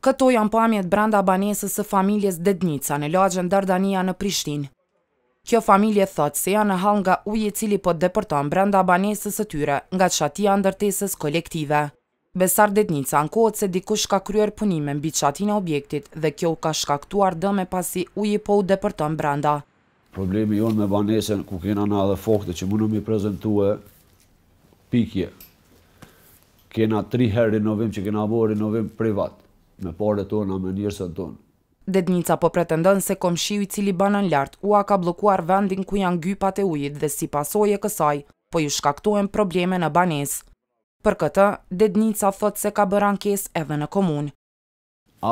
Këto janë pamjet brenda banesës së familjes Dednica në lagjën Dardania në Prishtin. Kjo familje thotë se janë në hal nga i cili po të deporton brenda banesës së tyre nga qatia ndërtesës kolektive. Besar Dednica në kohët se dikush ka kryer punime në bichatin e objektit dhe kjo ka shkaktuar dëme pasi ujë po të deporton brenda. Problemi jonë me banesën ku kena nga dhe fokte që mundu mi prezentue pikje. Kena tri herë rinovim që kena bo rinovim privatë me pare tona, me njërësën tonë. Dednica po pretendon se komshiu i cili banën lartë a ka blokuar vendin ku janë gypat e ujit dhe si pasoje kësaj, po ju shkaktohen probleme në banis. Për këtë, Dednica thot se ka bërë ankes edhe në komun.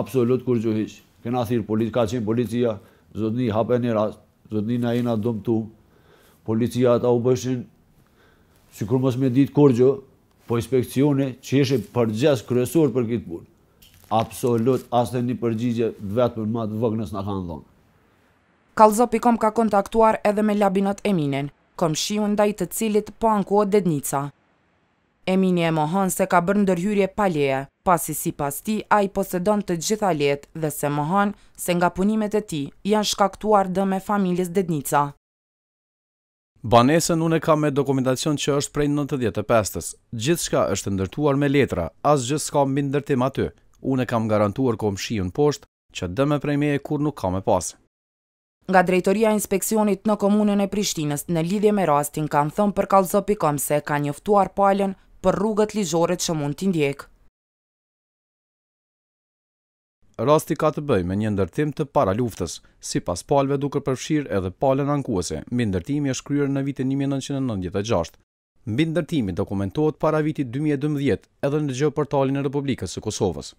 Absolut kur që hishë. Këna thirë politi, ka qenë policia, zotni hape një rast, zotni në ina dëmtu, policia ta u bëshin, që kur mos me ditë kur gjë, po inspekcione që ishe përgjes kërësor për këtë punë absolut asë një përgjigje vetë për matë vëgnës në kanë dhonë. Kalzopikom ka kontaktuar edhe me labinot Eminen, kom shiu ndaj të cilit po ankuo dednica. Emini e mohon se ka bërë ndërhyrje pa leje, pasi si pas ti a i posedon të gjitha letë dhe se mohon se nga punimet e ti janë shkaktuar me familjes dednica. Banesën une ka me dokumentacion që është prej 95-ës. Gjithë shka është ndërtuar me letra, asë gjithë s'ka mbi ndërtim aty unë kam garantuar kom poshtë që dëme prej me e kur nuk kam e pasë. Nga drejtoria inspekcionit në komunën e Prishtinës, në lidhje me rastin, kanë thëmë për kalzopikom se ka njëftuar palën për rrugët ligjore që mund t'indjek. ndjekë. Rasti ka të bëj me një ndërtim të para luftës, si pas palve duke përfshirë edhe palën ankuese, me ndërtimi është kryrë në vitin 1996 mbi ndërtimin dokumentohet para vitit 2012 edhe në gjeoportalin e Republikës së Kosovës.